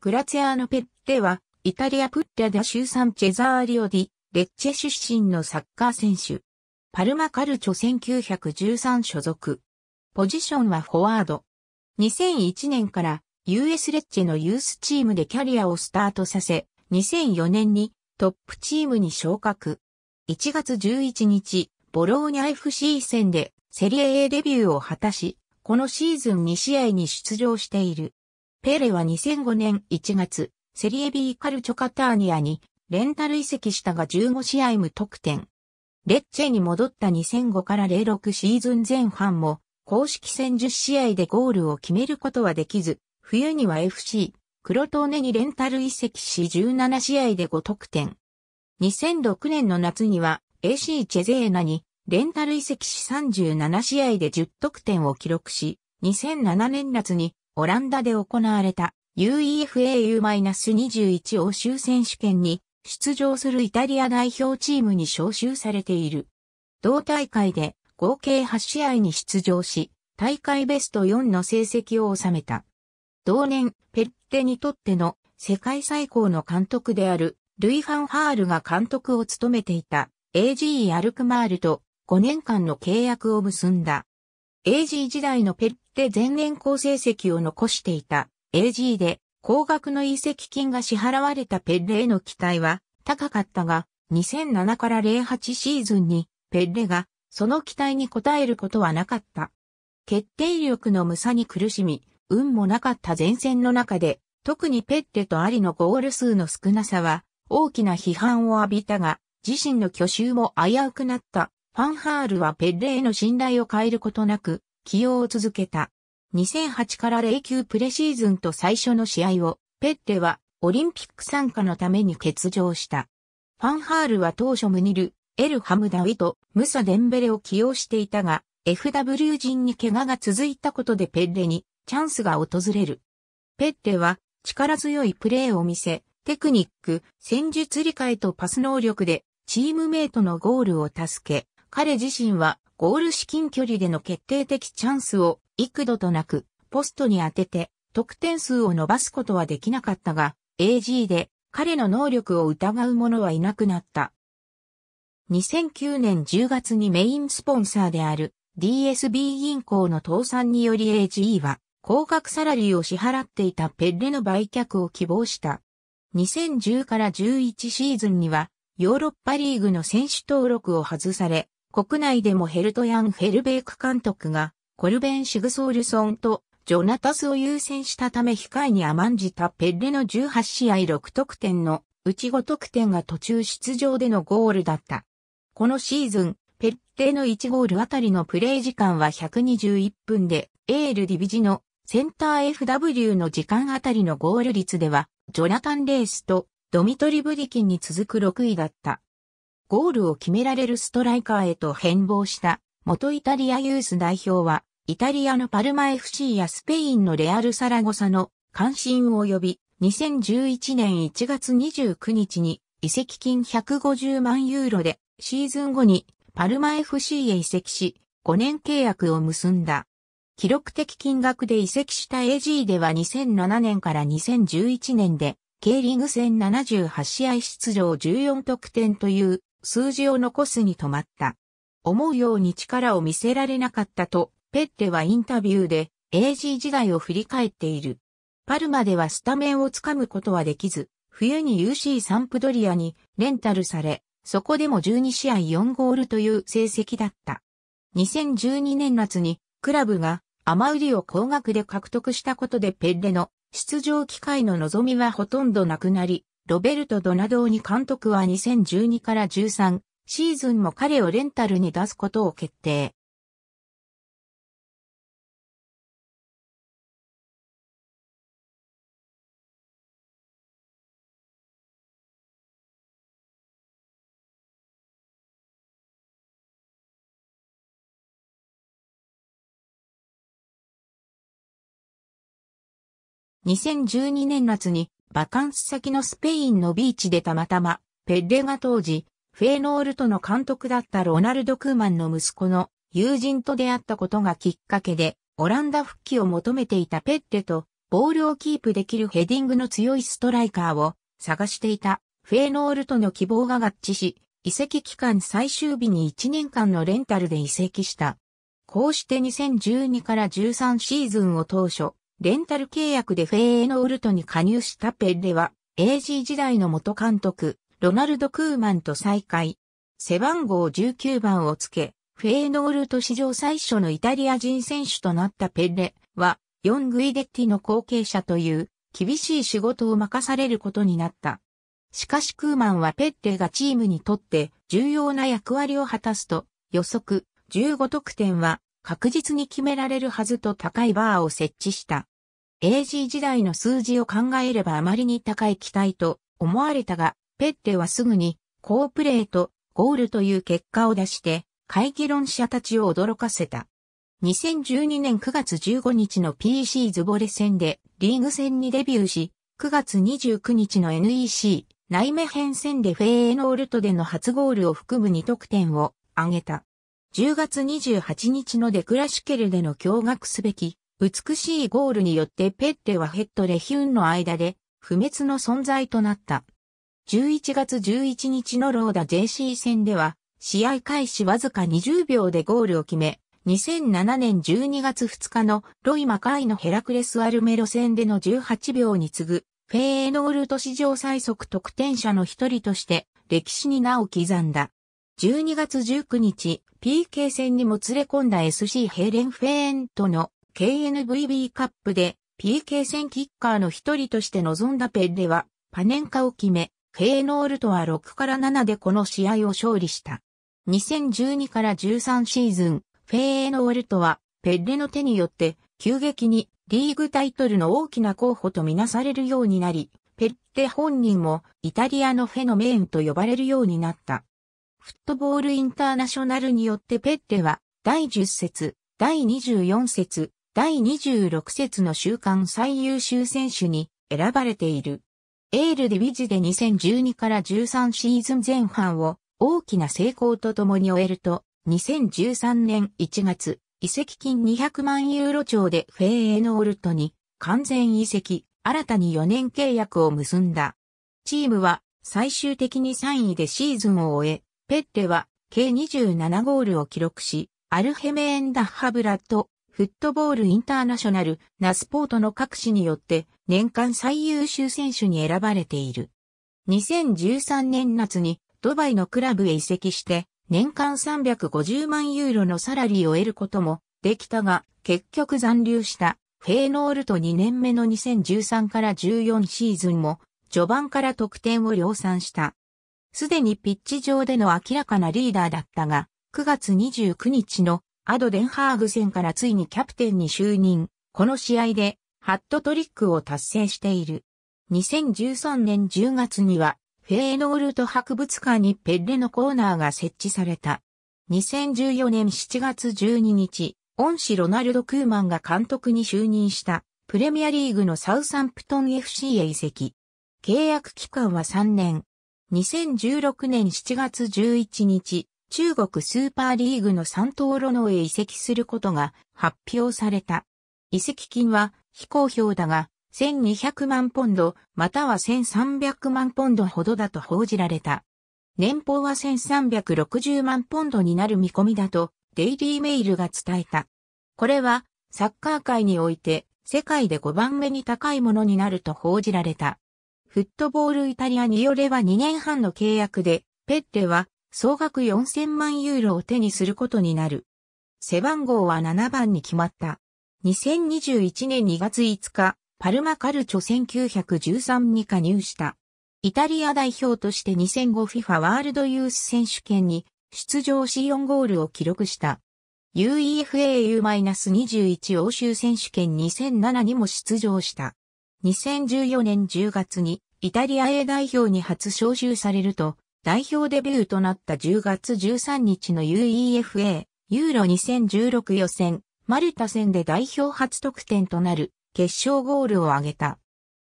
グラツィアーノ・ペッテは、イタリアプッリャダ州産チェザーリオディ、レッチェ出身のサッカー選手。パルマカルチョ1913所属。ポジションはフォワード。2001年から US レッチェのユースチームでキャリアをスタートさせ、2004年にトップチームに昇格。1月11日、ボローニャ FC 戦でセリエ A デビューを果たし、このシーズン2試合に出場している。ペレは2005年1月、セリエ B カルチョカターニアにレンタル移籍したが15試合無得点。レッチェに戻った2005から06シーズン前半も公式戦10試合でゴールを決めることはできず、冬には FC、黒トーネにレンタル移籍し17試合で5得点。2006年の夏には AC チェゼーナにレンタル移籍し37試合で10得点を記録し、2007年夏にオランダで行われた UEFAU-21 欧州選手権に出場するイタリア代表チームに招集されている。同大会で合計8試合に出場し、大会ベスト4の成績を収めた。同年、ペッテにとっての世界最高の監督であるルイ・ファンハールが監督を務めていた AG アルクマールと5年間の契約を結んだ。AG 時代のペッで前年好成績を残していた AG で高額の移籍金が支払われたペッレへの期待は高かったが、2007から08シーズンにペッレがその期待に応えることはなかった。決定力の無差に苦しみ、運もなかった前線の中で、特にペッレとアリのゴール数の少なさは大きな批判を浴びたが、自身の去就も危うくなった。ファンハールはペッレへの信頼を変えることなく、起用を続けた。2008から0級プレシーズンと最初の試合を、ペッテはオリンピック参加のために欠場した。ファンハールは当初ムニル、エルハムダウィとムサデンベレを起用していたが、FW 陣に怪我が続いたことでペッレにチャンスが訪れる。ペッレは力強いプレーを見せ、テクニック、戦術理解とパス能力でチームメイトのゴールを助け、彼自身はゴール至近距離での決定的チャンスを幾度となくポストに当てて得点数を伸ばすことはできなかったが、AG で彼の能力を疑う者はいなくなった。2009年10月にメインスポンサーである DSB 銀行の倒産により AG は高額サラリーを支払っていたペッレの売却を希望した。2010から11シーズンにはヨーロッパリーグの選手登録を外され、国内でもヘルトヤン・フェルベーク監督が、コルベン・シグソールソンとジョナタスを優先したため控えに甘んじたペッレの18試合6得点のうち5得点が途中出場でのゴールだった。このシーズン、ペッレの1ゴールあたりのプレー時間は121分で、エールディビジのセンター FW の時間あたりのゴール率では、ジョナタン・レースとドミトリ・ブリキンに続く6位だった。ゴールを決められるストライカーへと変貌した元イタリアユース代表は、イタリアのパルマ FC やスペインのレアル・サラゴサの関心を呼び、2011年1月29日に移籍金150万ユーロでシーズン後にパルマ FC へ移籍し、5年契約を結んだ。記録的金額で移籍した AG では2007年から2011年で、K リング戦78試合出場14得点という数字を残すに止まった。思うように力を見せられなかったと、ペッテはインタビューで AG 時代を振り返っている。パルマではスタメンをつかむことはできず、冬に UC サンプドリアにレンタルされ、そこでも12試合4ゴールという成績だった。2012年夏にクラブがアマウリを高額で獲得したことでペッレの出場機会の望みはほとんどなくなり、ロベルト・ドナドーニ監督は2012から13シーズンも彼をレンタルに出すことを決定。2012年夏にバカンス先のスペインのビーチでたまたま、ペッレが当時、フェーノールトの監督だったロナルド・クーマンの息子の友人と出会ったことがきっかけで、オランダ復帰を求めていたペッレと、ボールをキープできるヘディングの強いストライカーを探していたフェーノールトの希望が合致し、移籍期間最終日に1年間のレンタルで移籍した。こうして2012から13シーズンを当初、レンタル契約でフェーノウルトに加入したペッレは、AG 時代の元監督、ロナルド・クーマンと再会。背番号19番をつけ、フェーノウルト史上最初のイタリア人選手となったペッレは、ヨン・グイデッティの後継者という厳しい仕事を任されることになった。しかしクーマンはペッレがチームにとって重要な役割を果たすと予測15得点は確実に決められるはずと高いバーを設置した。AG 時代の数字を考えればあまりに高い期待と思われたが、ペッテはすぐに好プレーとゴールという結果を出して、会議論者たちを驚かせた。2012年9月15日の PC ズボレ戦でリーグ戦にデビューし、9月29日の NEC 内目編戦でフェーノールトでの初ゴールを含む2得点を挙げた。10月28日のデクラシュケルでの驚愕すべき、美しいゴールによってペッテはヘッド・レヒュンの間で不滅の存在となった。11月11日のローダ JC 戦では、試合開始わずか20秒でゴールを決め、2007年12月2日のロイ・マカイのヘラクレス・アルメロ戦での18秒に次ぐ、フェーノール都市上最速得点者の一人として歴史に名を刻んだ。12月19日、PK 戦にも連れ込んだ SC ヘーレンフェーンとの KNVB カップで PK 戦キッカーの一人として臨んだペッレはパネンカを決め、フェーノールとは6から7でこの試合を勝利した。2012から13シーズン、フェーノールとはペッレの手によって急激にリーグタイトルの大きな候補とみなされるようになり、ペッレ本人もイタリアのフェノメーンと呼ばれるようになった。フットボールインターナショナルによってペッテは、第10節、第24節、第26節の週間最優秀選手に選ばれている。エールディビジで2012から13シーズン前半を大きな成功とともに終えると、2013年1月、移籍金200万ユーロ超でフェーエノールトに完全移籍、新たに4年契約を結んだ。チームは最終的に3位でシーズンを終え、ペッレは計27ゴールを記録し、アルヘメエンダッハブラとフットボールインターナショナルナスポートの各紙によって年間最優秀選手に選ばれている。2013年夏にドバイのクラブへ移籍して年間350万ユーロのサラリーを得ることもできたが結局残留したフェーノールと2年目の2013から14シーズンも序盤から得点を量産した。すでにピッチ上での明らかなリーダーだったが、9月29日のアド・デンハーグ戦からついにキャプテンに就任。この試合でハットトリックを達成している。2013年10月にはフェーノールト博物館にペッレのコーナーが設置された。2014年7月12日、恩師ロナルド・クーマンが監督に就任したプレミアリーグのサウサンプトン FC へ移籍。契約期間は3年。2016年7月11日、中国スーパーリーグの三島ロノへ移籍することが発表された。移籍金は非公表だが、1200万ポンド、または1300万ポンドほどだと報じられた。年俸は1360万ポンドになる見込みだと、デイリーメールが伝えた。これは、サッカー界において、世界で5番目に高いものになると報じられた。フットボールイタリアによれば2年半の契約で、ペッレは総額4000万ユーロを手にすることになる。背番号は7番に決まった。2021年2月5日、パルマカルチョ1913に加入した。イタリア代表として 2005FIFA ワールドユース選手権に出場し4ゴールを記録した。UEFA U-21 欧州選手権2007にも出場した。2014年10月にイタリア A 代表に初招集されると、代表デビューとなった10月13日の UEFA ユーロ2016予選、マルタ戦で代表初得点となる決勝ゴールを挙げた。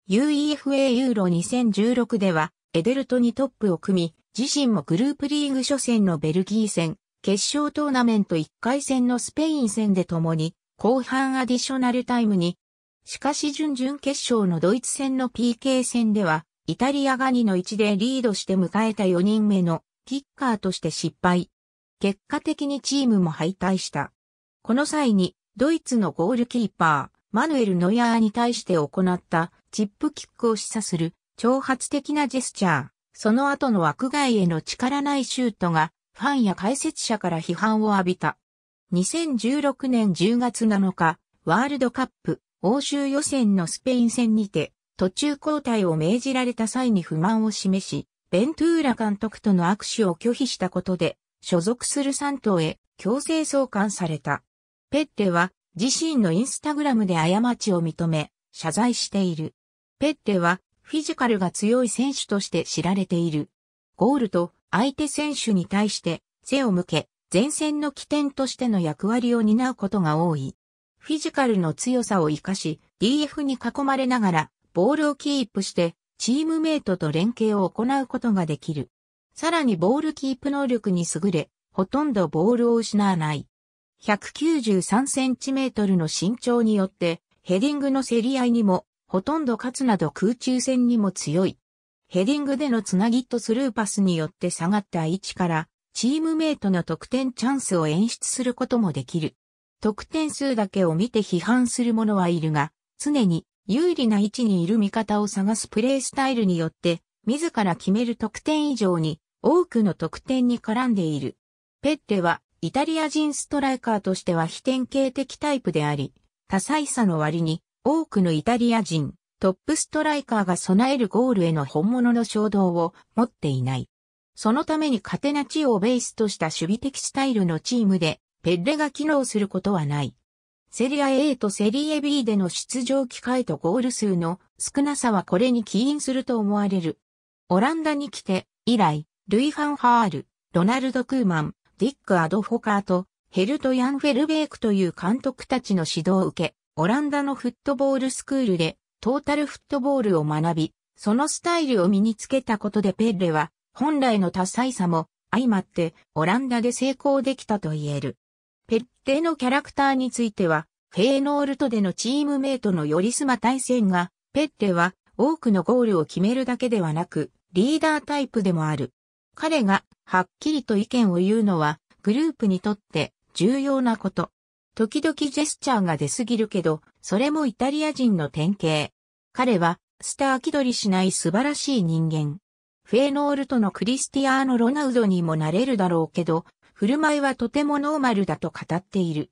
UEFA ユーロ2016では、エデルトにトップを組み、自身もグループリーグ初戦のベルギー戦、決勝トーナメント1回戦のスペイン戦で共に、後半アディショナルタイムにしかし準々決勝のドイツ戦の PK 戦では、イタリアが2の1でリードして迎えた4人目のキッカーとして失敗。結果的にチームも敗退した。この際に、ドイツのゴールキーパー、マヌエル・ノヤーに対して行ったチップキックを示唆する挑発的なジェスチャー、その後の枠外への力ないシュートが、ファンや解説者から批判を浴びた。2016年10月7日、ワールドカップ欧州予選のスペイン戦にて、途中交代を命じられた際に不満を示し、ベントゥーラ監督との握手を拒否したことで、所属する3党へ強制送還された。ペッテは自身のインスタグラムで過ちを認め、謝罪している。ペッテはフィジカルが強い選手として知られている。ゴールと相手選手に対して背を向け、前線の起点としての役割を担うことが多い。フィジカルの強さを活かし、DF に囲まれながら、ボールをキープして、チームメイトと連携を行うことができる。さらにボールキープ能力に優れ、ほとんどボールを失わない。193センチメートルの身長によって、ヘディングの競り合いにも、ほとんど勝つなど空中戦にも強い。ヘディングでのつなぎとスルーパスによって下がった位置から、チームメイトの得点チャンスを演出することもできる。得点数だけを見て批判する者はいるが、常に有利な位置にいる味方を探すプレイスタイルによって、自ら決める得点以上に多くの得点に絡んでいる。ペッレはイタリア人ストライカーとしては非典型的タイプであり、多彩さの割に多くのイタリア人、トップストライカーが備えるゴールへの本物の衝動を持っていない。そのためにカテナチをベースとした守備的スタイルのチームでペッレが機能することはない。セリア A とセリエ B での出場機会とゴール数の少なさはこれに起因すると思われる。オランダに来て、以来、ルイ・ファンハール、ロナルド・クーマン、ディック・アド・フォカーと、ヘルト・ヤン・フェルベークという監督たちの指導を受け、オランダのフットボールスクールで、トータルフットボールを学び、そのスタイルを身につけたことでペッレは、本来の多彩さも、相まって、オランダで成功できたと言える。ペッテのキャラクターについては、フェーノールトでのチームメイトのよりすま対戦が、ペッテは多くのゴールを決めるだけではなく、リーダータイプでもある。彼がはっきりと意見を言うのは、グループにとって重要なこと。時々ジェスチャーが出すぎるけど、それもイタリア人の典型。彼は、スター気取りしない素晴らしい人間。フェーノールトのクリスティアーノ・ロナウドにもなれるだろうけど、振る舞いはとてもノーマルだと語っている。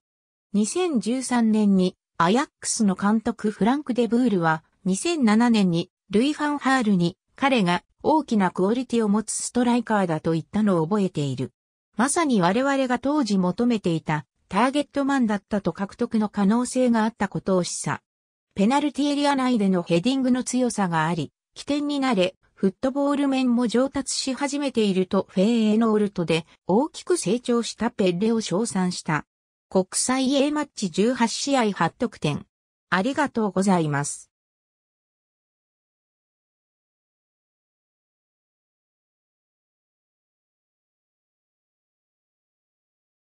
2013年にアヤックスの監督フランク・デブールは2007年にルイ・ファンハールに彼が大きなクオリティを持つストライカーだと言ったのを覚えている。まさに我々が当時求めていたターゲットマンだったと獲得の可能性があったことを示唆。ペナルティエリア内でのヘディングの強さがあり、起点になれ、フットボール面も上達し始めているとフェーエノールトで大きく成長したペッレを称賛した。国際 A マッチ18試合8得点。ありがとうございます。